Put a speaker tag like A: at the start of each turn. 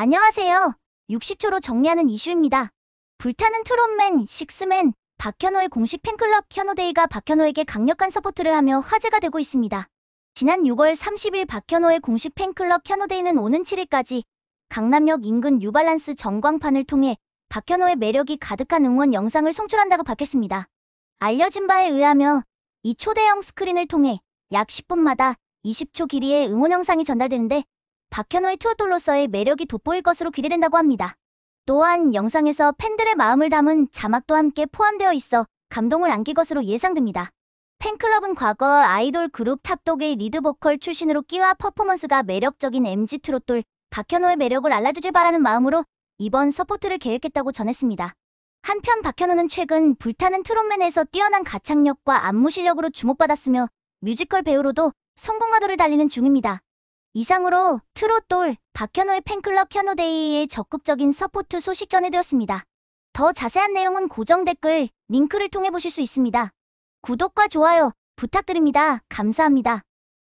A: 안녕하세요. 60초로 정리하는 이슈입니다. 불타는 트롯맨, 식스맨, 박현호의 공식 팬클럽 현호데이가 박현호에게 강력한 서포트를 하며 화제가 되고 있습니다. 지난 6월 30일 박현호의 공식 팬클럽 현호데이는 오는 7일까지 강남역 인근 뉴발란스 전광판을 통해 박현호의 매력이 가득한 응원 영상을 송출한다고 밝혔습니다. 알려진 바에 의하며 이 초대형 스크린을 통해 약 10분마다 20초 길이의 응원 영상이 전달되는데 박현호의 투어돌로서의 매력이 돋보일 것으로 기대된다고 합니다. 또한 영상에서 팬들의 마음을 담은 자막도 함께 포함되어 있어 감동을 안길 것으로 예상됩니다. 팬클럽은 과거 아이돌 그룹 탑독의 리드 보컬 출신으로 끼와 퍼포먼스가 매력적인 MG 트롯돌 박현호의 매력을 알려주길 바라는 마음으로 이번 서포트를 계획했다고 전했습니다. 한편 박현호는 최근 불타는 트롯맨에서 뛰어난 가창력과 안무 실력으로 주목받았으며 뮤지컬 배우로도 성공가도를 달리는 중입니다. 이상으로 트롯돌 박현호의 팬클럽 현호데이의 적극적인 서포트 소식 전해드렸습니다. 더 자세한 내용은 고정 댓글 링크를 통해 보실 수 있습니다. 구독과 좋아요 부탁드립니다. 감사합니다.